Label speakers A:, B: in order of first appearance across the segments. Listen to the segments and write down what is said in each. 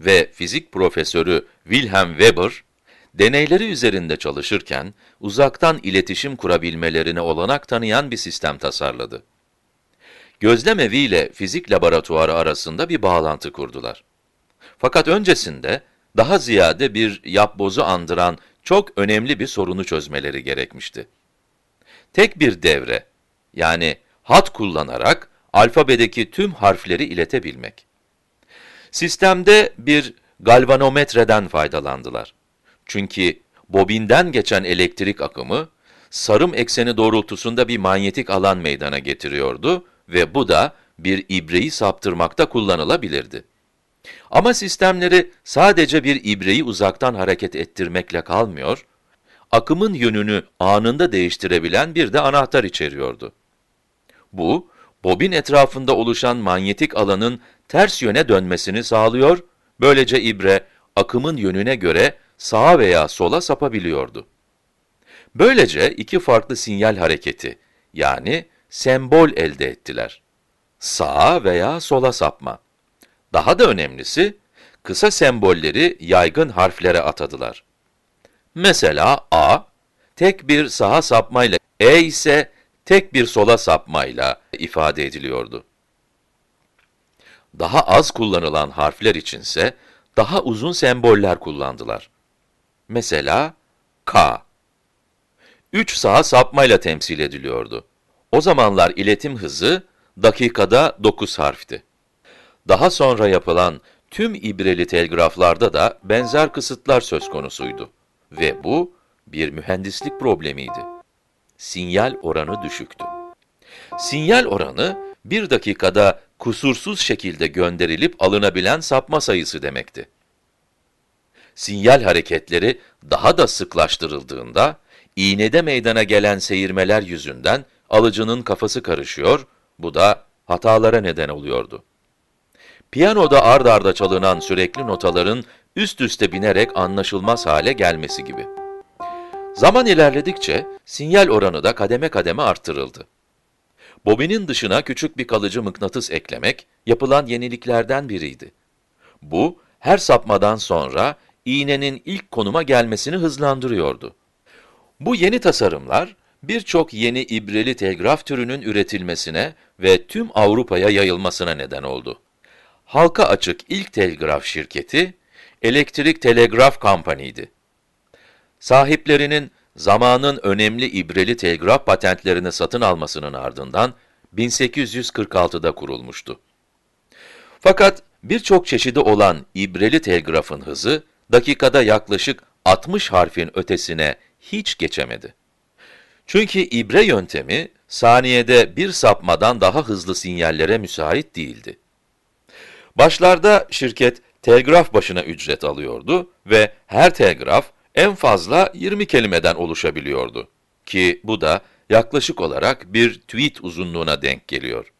A: ve fizik profesörü Wilhelm Weber, deneyleri üzerinde çalışırken uzaktan iletişim kurabilmelerine olanak tanıyan bir sistem tasarladı. Gözlem evi ile fizik laboratuvarı arasında bir bağlantı kurdular. Fakat öncesinde daha ziyade bir yapbozu andıran çok önemli bir sorunu çözmeleri gerekmişti. Tek bir devre, yani hat kullanarak alfabedeki tüm harfleri iletebilmek. Sistemde bir galvanometreden faydalandılar. Çünkü bobinden geçen elektrik akımı, sarım ekseni doğrultusunda bir manyetik alan meydana getiriyordu ve bu da bir ibreyi saptırmakta kullanılabilirdi. Ama sistemleri sadece bir ibreyi uzaktan hareket ettirmekle kalmıyor, akımın yönünü anında değiştirebilen bir de anahtar içeriyordu. Bu, bobin etrafında oluşan manyetik alanın ters yöne dönmesini sağlıyor, böylece ibre akımın yönüne göre sağa veya sola sapabiliyordu. Böylece iki farklı sinyal hareketi, yani sembol elde ettiler. Sağa veya sola sapma. Daha da önemlisi, kısa sembolleri yaygın harflere atadılar. Mesela A, tek bir sağa sapmayla, E ise tek bir sola sapmayla ifade ediliyordu daha az kullanılan harfler içinse daha uzun semboller kullandılar. Mesela K. Üç sağa sapmayla temsil ediliyordu. O zamanlar iletim hızı dakikada 9 harfti. Daha sonra yapılan tüm ibreli telgraflarda da benzer kısıtlar söz konusuydu. Ve bu bir mühendislik problemiydi. Sinyal oranı düşüktü. Sinyal oranı bir dakikada kusursuz şekilde gönderilip alınabilen sapma sayısı demekti. Sinyal hareketleri daha da sıklaştırıldığında, iğnede meydana gelen seyirmeler yüzünden alıcının kafası karışıyor, bu da hatalara neden oluyordu. Piyanoda ard arda çalınan sürekli notaların üst üste binerek anlaşılmaz hale gelmesi gibi. Zaman ilerledikçe sinyal oranı da kademe kademe arttırıldı. Bobinin dışına küçük bir kalıcı mıknatıs eklemek yapılan yeniliklerden biriydi. Bu, her sapmadan sonra iğnenin ilk konuma gelmesini hızlandırıyordu. Bu yeni tasarımlar, birçok yeni ibreli telgraf türünün üretilmesine ve tüm Avrupa'ya yayılmasına neden oldu. Halka açık ilk telgraf şirketi, Elektrik Telegraf Company'ydi. Sahiplerinin zamanın önemli ibreli telgraf patentlerini satın almasının ardından 1846'da kurulmuştu. Fakat birçok çeşidi olan ibreli telgrafın hızı dakikada yaklaşık 60 harfin ötesine hiç geçemedi. Çünkü ibre yöntemi saniyede bir sapmadan daha hızlı sinyallere müsait değildi. Başlarda şirket telgraf başına ücret alıyordu ve her telgraf en fazla 20 kelimeden oluşabiliyordu. Ki bu da yaklaşık olarak bir tweet uzunluğuna denk geliyor.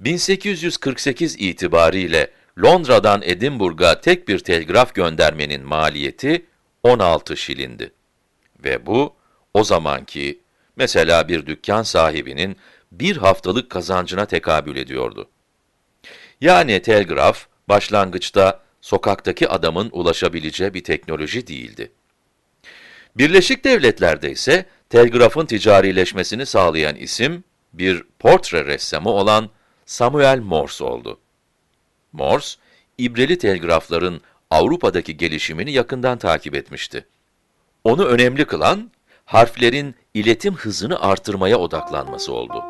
A: 1848 itibariyle Londra'dan Edinburgh'a tek bir telgraf göndermenin maliyeti 16 şilindi. Ve bu, o zamanki, mesela bir dükkan sahibinin bir haftalık kazancına tekabül ediyordu. Yani telgraf, başlangıçta sokaktaki adamın ulaşabileceği bir teknoloji değildi. Birleşik Devletler'de ise telgrafın ticarileşmesini sağlayan isim bir portre ressamı olan Samuel Morse oldu. Morse, İbreli telgrafların Avrupa'daki gelişimini yakından takip etmişti. Onu önemli kılan, harflerin iletim hızını artırmaya odaklanması oldu.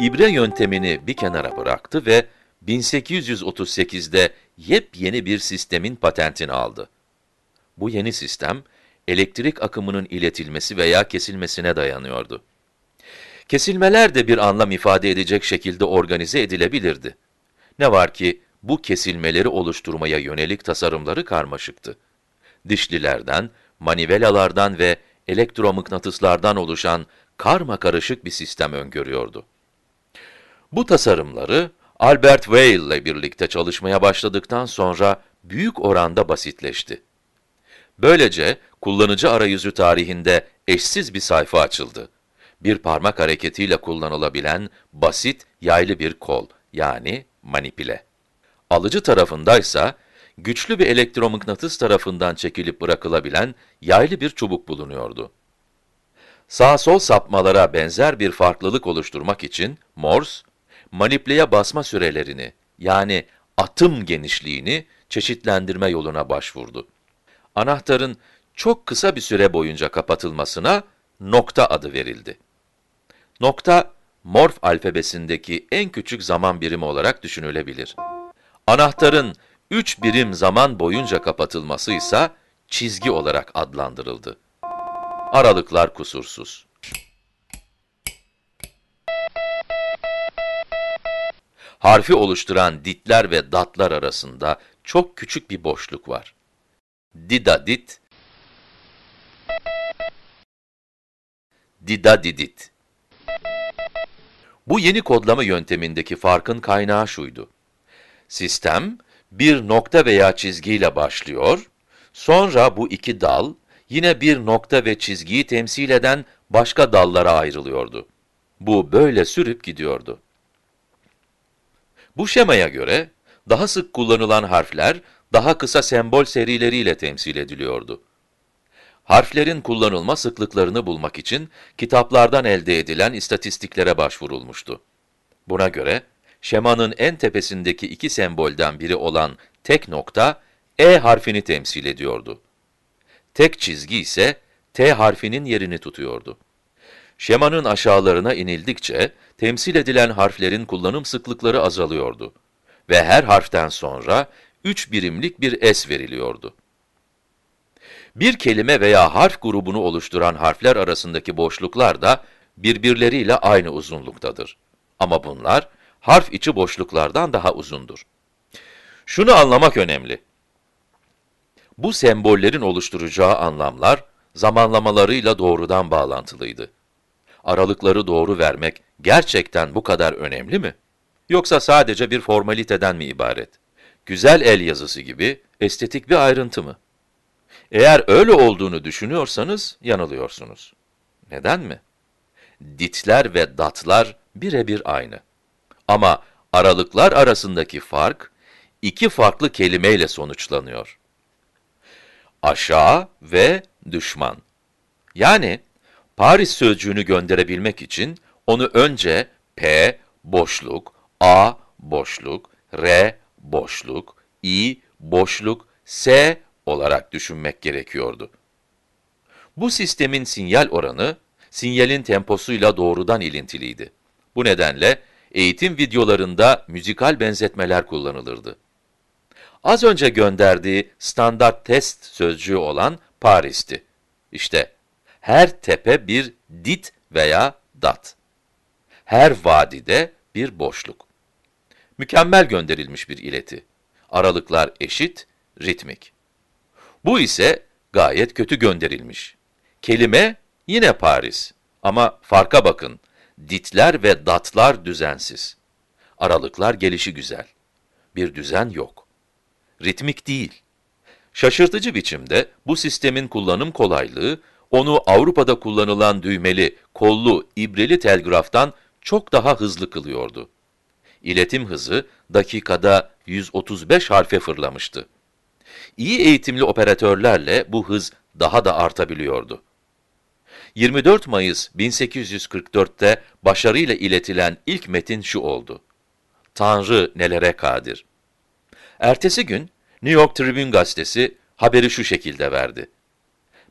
A: İbre yöntemini bir kenara bıraktı ve 1838'de yepyeni bir sistemin patentini aldı. Bu yeni sistem, elektrik akımının iletilmesi veya kesilmesine dayanıyordu. Kesilmeler de bir anlam ifade edecek şekilde organize edilebilirdi. Ne var ki bu kesilmeleri oluşturmaya yönelik tasarımları karmaşıktı. Dişlilerden, manivelalardan ve elektromıknatıslardan oluşan karma karışık bir sistem öngörüyordu. Bu tasarımları Albert Weil ile birlikte çalışmaya başladıktan sonra büyük oranda basitleşti. Böylece kullanıcı arayüzü tarihinde eşsiz bir sayfa açıldı. Bir parmak hareketiyle kullanılabilen basit yaylı bir kol yani manipüle. Alıcı tarafındaysa güçlü bir elektromıknatıs tarafından çekilip bırakılabilen yaylı bir çubuk bulunuyordu. Sağ-sol sapmalara benzer bir farklılık oluşturmak için Morse, manipleye basma sürelerini yani atım genişliğini çeşitlendirme yoluna başvurdu. Anahtarın çok kısa bir süre boyunca kapatılmasına nokta adı verildi. Nokta, morf alfabesindeki en küçük zaman birimi olarak düşünülebilir. Anahtarın 3 birim zaman boyunca kapatılması ise çizgi olarak adlandırıldı. Aralıklar kusursuz. harfi oluşturan ditler ve datlar arasında çok küçük bir boşluk var. dit, Didadit, didadidit. Bu yeni kodlama yöntemindeki farkın kaynağı şuydu. Sistem, bir nokta veya çizgiyle başlıyor, sonra bu iki dal, yine bir nokta ve çizgiyi temsil eden başka dallara ayrılıyordu. Bu böyle sürüp gidiyordu. Bu şemaya göre daha sık kullanılan harfler daha kısa sembol serileriyle temsil ediliyordu. Harflerin kullanılma sıklıklarını bulmak için kitaplardan elde edilen istatistiklere başvurulmuştu. Buna göre şemanın en tepesindeki iki sembolden biri olan tek nokta E harfini temsil ediyordu. Tek çizgi ise T harfinin yerini tutuyordu. Şemanın aşağılarına inildikçe, temsil edilen harflerin kullanım sıklıkları azalıyordu ve her harften sonra üç birimlik bir es veriliyordu. Bir kelime veya harf grubunu oluşturan harfler arasındaki boşluklar da birbirleriyle aynı uzunluktadır. Ama bunlar harf içi boşluklardan daha uzundur. Şunu anlamak önemli. Bu sembollerin oluşturacağı anlamlar zamanlamalarıyla doğrudan bağlantılıydı aralıkları doğru vermek gerçekten bu kadar önemli mi? Yoksa sadece bir formaliteden mi ibaret? Güzel el yazısı gibi estetik bir ayrıntı mı? Eğer öyle olduğunu düşünüyorsanız yanılıyorsunuz. Neden mi? Ditler ve datlar birebir aynı. Ama aralıklar arasındaki fark iki farklı kelimeyle sonuçlanıyor. Aşağı ve düşman. Yani Paris sözcüğünü gönderebilmek için onu önce P boşluk, A boşluk, R boşluk, I boşluk, S olarak düşünmek gerekiyordu. Bu sistemin sinyal oranı, sinyalin temposuyla doğrudan ilintiliydi. Bu nedenle eğitim videolarında müzikal benzetmeler kullanılırdı. Az önce gönderdiği standart test sözcüğü olan Paris'ti. İşte her tepe bir dit veya dat. Her vadide bir boşluk. Mükemmel gönderilmiş bir ileti. Aralıklar eşit, ritmik. Bu ise gayet kötü gönderilmiş. Kelime yine Paris. Ama farka bakın. Ditler ve datlar düzensiz. Aralıklar gelişi güzel. Bir düzen yok. Ritmik değil. Şaşırtıcı biçimde bu sistemin kullanım kolaylığı onu Avrupa'da kullanılan düğmeli, kollu, ibreli telgraftan çok daha hızlı kılıyordu. İletim hızı dakikada 135 harfe fırlamıştı. İyi eğitimli operatörlerle bu hız daha da artabiliyordu. 24 Mayıs 1844'te başarıyla iletilen ilk metin şu oldu. Tanrı nelere kadir. Ertesi gün New York Tribune gazetesi haberi şu şekilde verdi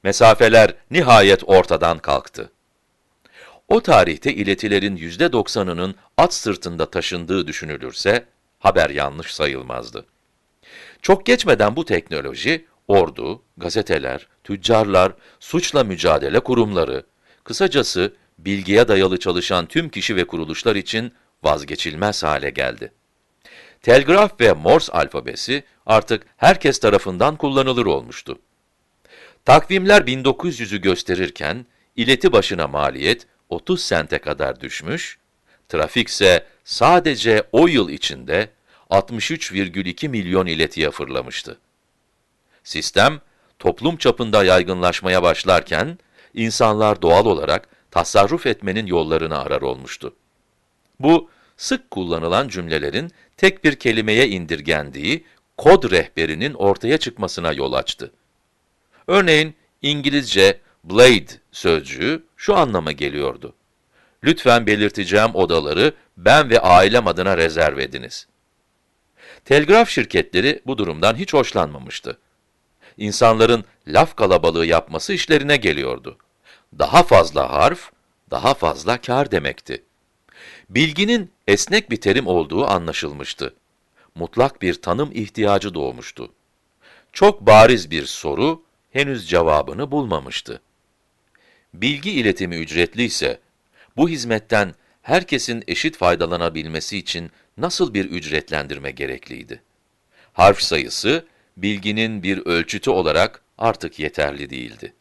A: mesafeler nihayet ortadan kalktı. O tarihte iletilerin yüzde doksanının at sırtında taşındığı düşünülürse, haber yanlış sayılmazdı. Çok geçmeden bu teknoloji, ordu, gazeteler, tüccarlar, suçla mücadele kurumları, kısacası bilgiye dayalı çalışan tüm kişi ve kuruluşlar için vazgeçilmez hale geldi. Telgraf ve Morse alfabesi artık herkes tarafından kullanılır olmuştu. Takvimler 1900'ü gösterirken ileti başına maliyet 30 sente kadar düşmüş, trafikse sadece o yıl içinde 63,2 milyon iletiye fırlamıştı. Sistem, toplum çapında yaygınlaşmaya başlarken, insanlar doğal olarak tasarruf etmenin yollarını arar olmuştu. Bu, sık kullanılan cümlelerin tek bir kelimeye indirgendiği kod rehberinin ortaya çıkmasına yol açtı. Örneğin İngilizce blade sözcüğü şu anlama geliyordu. Lütfen belirteceğim odaları ben ve ailem adına rezerv ediniz. Telgraf şirketleri bu durumdan hiç hoşlanmamıştı. İnsanların laf kalabalığı yapması işlerine geliyordu. Daha fazla harf, daha fazla kar demekti. Bilginin esnek bir terim olduğu anlaşılmıştı. Mutlak bir tanım ihtiyacı doğmuştu. Çok bariz bir soru henüz cevabını bulmamıştı. Bilgi iletimi ücretli ise, bu hizmetten herkesin eşit faydalanabilmesi için nasıl bir ücretlendirme gerekliydi? Harf sayısı, bilginin bir ölçütü olarak artık yeterli değildi.